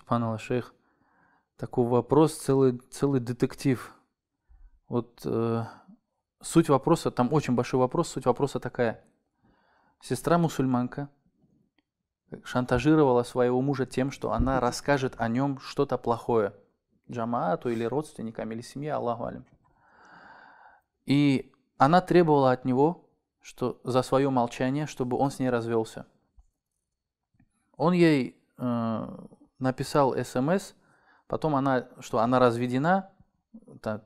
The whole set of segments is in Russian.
Субханалла, шейх, такой вопрос, целый, целый детектив. Вот э, суть вопроса, там очень большой вопрос, суть вопроса такая. Сестра мусульманка шантажировала своего мужа тем, что она расскажет о нем что-то плохое. Джамаату или родственникам, или семье, Аллаху алим. И она требовала от него что, за свое молчание, чтобы он с ней развелся. Он ей э, написал смс, потом она, что она разведена,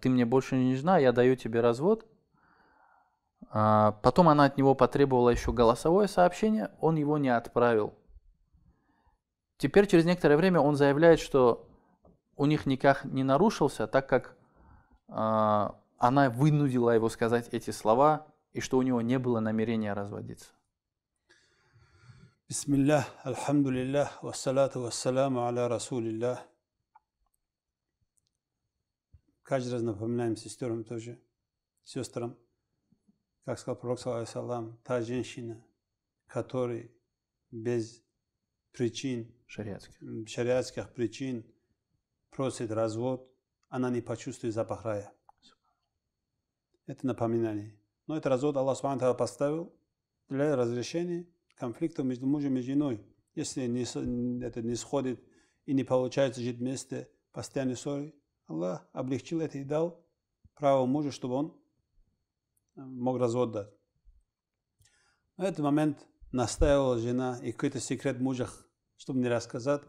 ты мне больше не нужна, я даю тебе развод. А, потом она от него потребовала еще голосовое сообщение, он его не отправил. Теперь через некоторое время он заявляет, что у них никак не нарушился, так как а, она вынудила его сказать эти слова, и что у него не было намерения разводиться. Bismillah, elhamdülillah, ve salatu ve selamu ala Rasulillah. Каждый раз напоминаем сестерам тоже, сестрам, как сказал Пророк, салам, та женщина, которая без причин, шариатских, шариатских причин просит развод, она не почувствует запах рая. Это напоминание. Но это развод Аллах Субхану поставил для разрешения – конфликта между мужем и женой. Если не, это не сходит и не получается жить вместе, постоянно, ссоры, Аллах облегчил это и дал право мужу, чтобы он э, мог развод дать. В этот момент настаивала жена, и какой-то секрет мужа, чтобы не рассказать,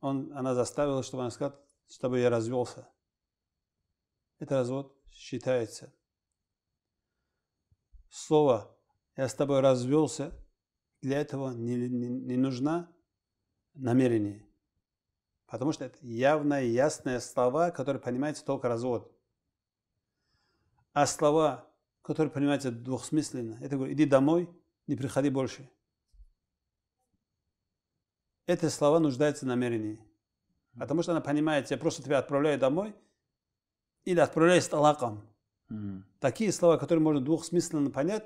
он, она заставила, чтобы она сказала, чтобы я развелся. Это развод считается. Слово «я с тобой развелся» для этого не, не, не нужна намерение. Потому что это явные, ясные слова, которые понимаются только развод. А слова, которые понимаются двухсмысленно, это говорит, иди домой, не приходи больше. Эти слова нуждаются в намерении. Потому что она понимает, я просто тебя отправляю домой или отправляю с талаком. Mm. Такие слова, которые можно двухсмысленно понять,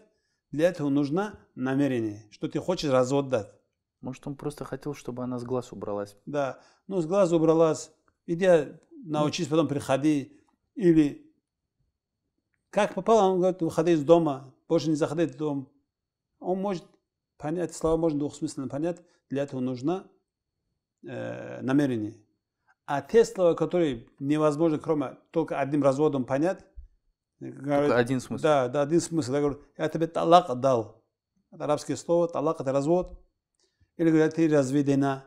для этого нужно намерение, что ты хочешь развод дать. Может, он просто хотел, чтобы она с глаз убралась. Да, ну с глаз убралась. Иди, а, научись, потом приходи. Или как попало, он говорит, выходи из дома, больше не заходи в дом. Он может понять, слова можно двухсмысленно понять, для этого нужно э, намерение. А те слова, которые невозможно, кроме только одним разводом понять, Говорит, один смысл. Да, да, один смысл. Я говорю, я тебе талак дал. Это арабское слово, талак – это развод. Или говорят, ты разведена.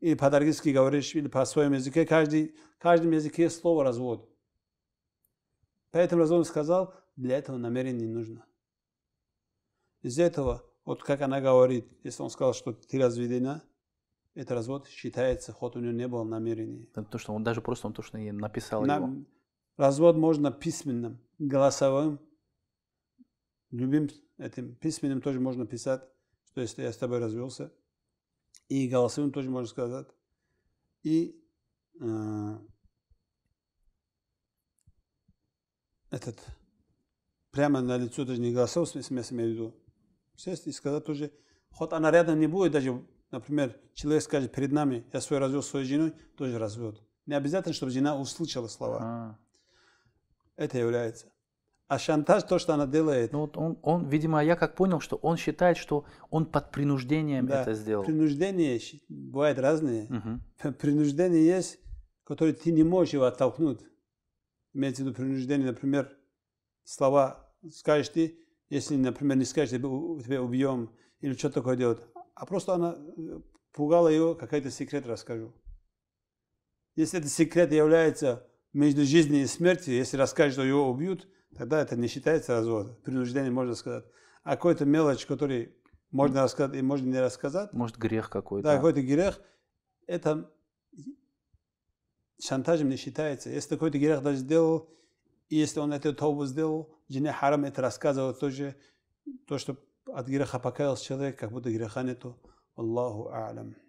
Или по-даргински говоришь, или по своему языке. Каждый, каждом языке слово развод. Поэтому развод сказал, для этого намерение не нужно. Из этого, вот как она говорит, если он сказал, что ты разведена, это развод считается, хоть у нее не было намерения. Это то, что он даже просто он то, что написал На, его. Развод можно письменным голосовым, любым этим письменным тоже можно писать, что если я с тобой развелся, и голосовым тоже можно сказать, и э, этот прямо на лицо даже не голосов, в я имею в виду, сесть и сказать тоже, хоть она рядом не будет, даже, например, человек скажет перед нами, я свой развел с своей женой, тоже развел. Не обязательно, чтобы жена услышала слова. А-а-а это является. А шантаж то, что она делает. Ну вот он, он, видимо, я как понял, что он считает, что он под принуждением да, это сделал. Принуждение бывает разные. Угу. Принуждение есть, которое ты не можешь его оттолкнуть. Имеется в виду принуждение, например, слова скажешь ты, если, например, не скажешь, тебя убьем или что такое делают. А просто она э, пугала его, какой-то секрет расскажу. Если этот секрет является между жизнью и смертью, если расскажет, что его убьют, тогда это не считается разводом. Принуждение можно сказать. А какой-то мелочь, который можно рассказать и можно не рассказать. Может, грех какой-то. Да, какой-то грех. Это шантажем не считается. Если какой-то грех даже сделал, и если он эту тобу сделал, жене харам это рассказывал тоже, то, что от греха покаялся человек, как будто греха нету. Аллаху алям.